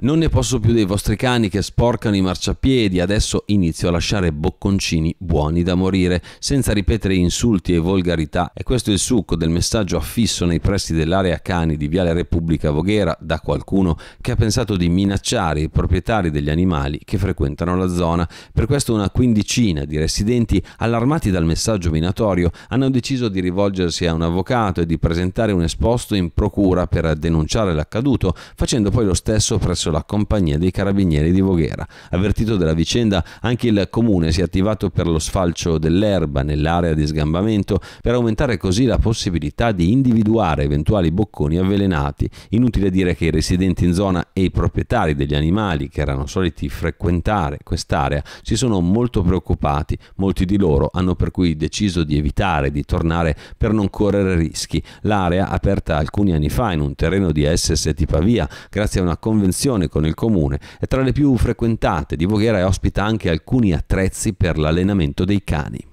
Non ne posso più dei vostri cani che sporcano i marciapiedi, adesso inizio a lasciare bocconcini buoni da morire, senza ripetere insulti e volgarità. E questo è il succo del messaggio affisso nei pressi dell'area cani di Viale Repubblica Voghera da qualcuno che ha pensato di minacciare i proprietari degli animali che frequentano la zona. Per questo una quindicina di residenti, allarmati dal messaggio minatorio, hanno deciso di rivolgersi a un avvocato e di presentare un esposto in procura per denunciare l'accaduto, facendo poi lo stesso presso presso la compagnia dei carabinieri di Voghera. Avvertito della vicenda, anche il comune si è attivato per lo sfalcio dell'erba nell'area di sgambamento per aumentare così la possibilità di individuare eventuali bocconi avvelenati. Inutile dire che i residenti in zona e i proprietari degli animali che erano soliti frequentare quest'area si sono molto preoccupati. Molti di loro hanno per cui deciso di evitare di tornare per non correre rischi. L'area aperta alcuni anni fa in un terreno di SST Pavia, grazie a una convenzione collaborazione con il comune, è tra le più frequentate di Voghera e ospita anche alcuni attrezzi per l'allenamento dei cani.